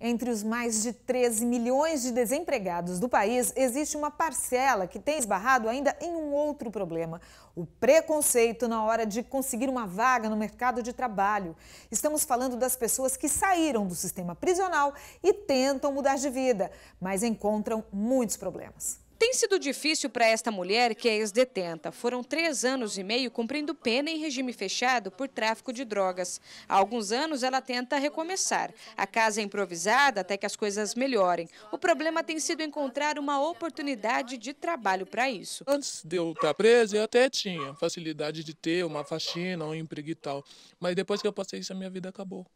Entre os mais de 13 milhões de desempregados do país, existe uma parcela que tem esbarrado ainda em um outro problema: o preconceito na hora de conseguir uma vaga no mercado de trabalho. Estamos falando das pessoas que saíram do sistema prisional e tentam mudar de vida, mas encontram muitos problemas. Tem sido difícil para esta mulher que é ex-detenta. Foram três anos e meio cumprindo pena em regime fechado por tráfico de drogas. Há alguns anos ela tenta recomeçar. A casa é improvisada até que as coisas melhorem. O problema tem sido encontrar uma oportunidade de trabalho para isso. Antes de eu estar presa, eu até tinha facilidade de ter uma faxina, um emprego e tal. Mas depois que eu passei isso, a minha vida acabou.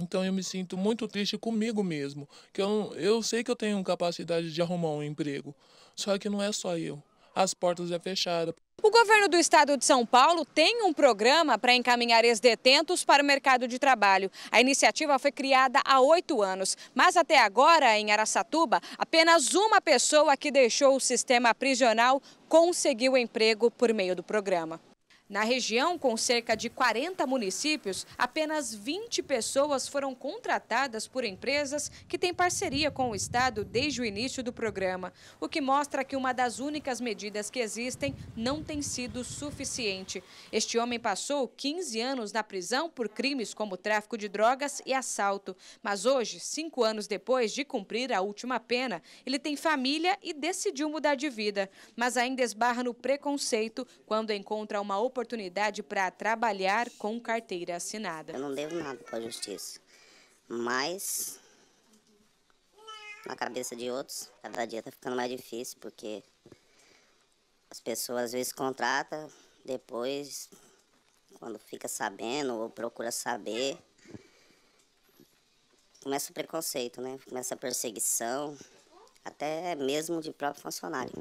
Então eu me sinto muito triste comigo mesmo, que eu, eu sei que eu tenho capacidade de arrumar um emprego, só que não é só eu. As portas já fecharam. O governo do estado de São Paulo tem um programa para encaminhar ex-detentos para o mercado de trabalho. A iniciativa foi criada há oito anos, mas até agora, em Araçatuba, apenas uma pessoa que deixou o sistema prisional conseguiu emprego por meio do programa. Na região, com cerca de 40 municípios, apenas 20 pessoas foram contratadas por empresas que têm parceria com o Estado desde o início do programa, o que mostra que uma das únicas medidas que existem não tem sido suficiente. Este homem passou 15 anos na prisão por crimes como tráfico de drogas e assalto, mas hoje, cinco anos depois de cumprir a última pena, ele tem família e decidiu mudar de vida, mas ainda esbarra no preconceito quando encontra uma oportunidade oportunidade para trabalhar com carteira assinada. Eu não devo nada para a justiça, mas na cabeça de outros, cada dia está ficando mais difícil, porque as pessoas às vezes contratam, depois, quando fica sabendo ou procura saber, começa o preconceito, né? Começa a perseguição, até mesmo de próprio funcionário.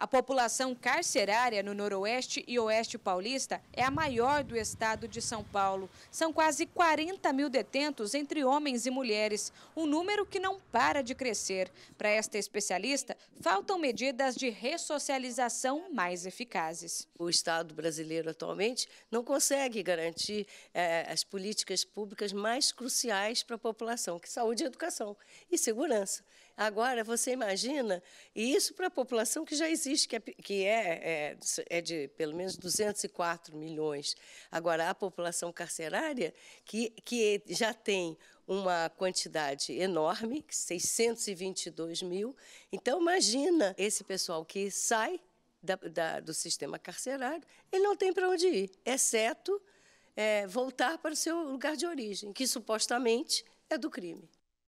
A população carcerária no Noroeste e Oeste Paulista é a maior do estado de São Paulo. São quase 40 mil detentos entre homens e mulheres, um número que não para de crescer. Para esta especialista, faltam medidas de ressocialização mais eficazes. O Estado brasileiro atualmente não consegue garantir eh, as políticas públicas mais cruciais para a população, que é saúde e educação e segurança. Agora, você imagina, e isso para a população que já existe, que, é, que é, é, é, de pelo menos 204 milhões. Agora, a população carcerária, que, que já tem uma quantidade enorme, 622 mil. Então, imagina esse pessoal que sai da, da, do sistema carcerário, ele não tem para onde ir, exceto é, voltar para o seu lugar de origem, que supostamente é do crime.